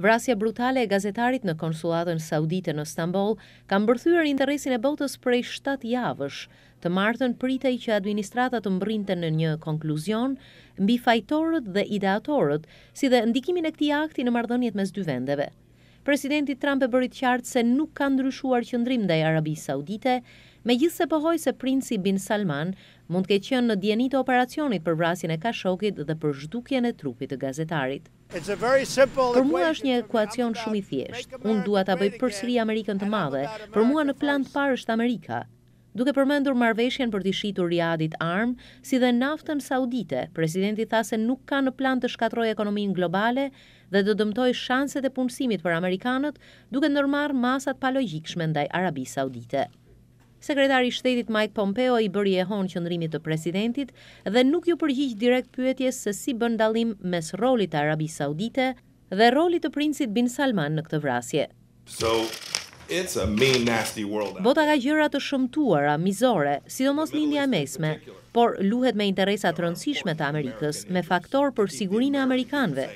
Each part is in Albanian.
Vrasja brutale e gazetarit në konsulatën Saudite në Stambol ka mbërthyër interesin e botës prej 7 javësh, të martën pritej që administratat të mbrinte në një konkluzion, mbi fajtorët dhe ideatorët, si dhe ndikimin e këti akti në mardonjet mes dy vendeve. Presidenti Trump e bërit qartë se nuk ka ndryshuar qëndrim dhe Arabi Saudite, Me gjithë se pohoj se princi Bin Salman mund ke qënë në djeni të operacionit për vrasin e kashokit dhe për zhdukjen e trupit të gazetarit. Për mua është një ekuacion shumë i thjesht. Unë duat ta bëj përsëri Amerikën të madhe. Për mua në plan të parë është Amerika. Duke përmendur marveshjen për të shqitur riadit armë, si dhe naftën saudite, presidenti tha se nuk ka në plan të shkatroj ekonomin globale dhe do dëmtoj shanset e punësimit për Amerikanët duke nërmar masat pa logikshme ndaj Arabi Saudite. Sekretari i Shtetit Mike Pompeo i bëri e hon qëndrimit të presidentit dhe nuk ju përgjigj direkt pyetjes se si bën dallim mes rolit të Arabisë Saudite dhe rolit të princit Bin Salman në këtë vrasje. So, it's a mean nasty world. Bota ka gjëra të shëmtuara, mizore, sidomos lindja e mesme, por luhet me interesa të rëndësishme të Amerikës, me faktor për sigurinë e amerikanëve,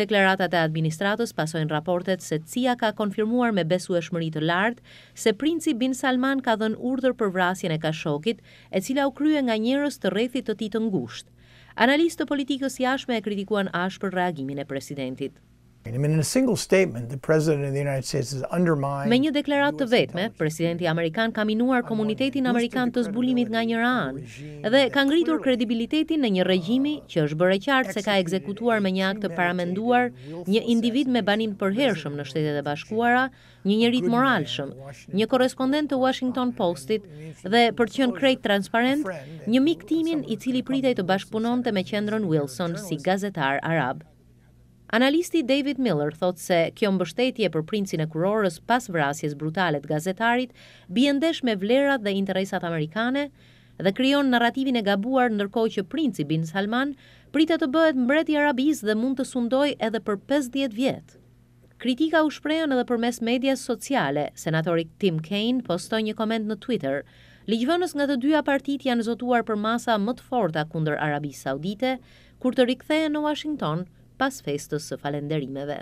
Deklaratat e administratës pasojnë raportet se CIA ka konfirmuar me besu e shmëri të lartë se princi Bin Salman ka dhënë urdër për vrasjen e ka shokit e cila u krye nga njërës të rethit të titë ngusht. Analistë të politikës jashme e kritikuan ashë për reagimin e presidentit. Me një deklaratë të vetme, presidenti Amerikan ka minuar komunitetin Amerikan të zbulimit nga njëra anë dhe ka ngritur kredibilitetin në një regjimi uh, që është bërë qartë se ka ekzekutuar me një akt të paramenduar një individ me banim të përhershëm në shtetet e bashkuara, një njërit moralshëm, një korespondent të Washington Postit dhe për të qenë krejt transparent, një miktimin i cili pritej të bashkëpunonte me qendron Wilson si gazetar Arab. Analisti David Miller thot se kjo mbështetje për princin e kurorës pas vrasjes brutalet gazetarit bie ndesh me vlerat dhe interesat amerikane dhe krijon narrativin e gabuar ndërkohë që princi Bin Salman pritet të bëhet mbret i Arabis dhe mund të sundoj edhe për 50 vjet. Kritika u shprehen edhe përmes medias sociale. Senatori Tim Kaine postoi një koment në Twitter. Ligjvënës nga të dyja partitë janë zotuar për masa më të forta kundër Arabisë Saudite, kur të rikthehen në Washington, pas festës së falenderimeve.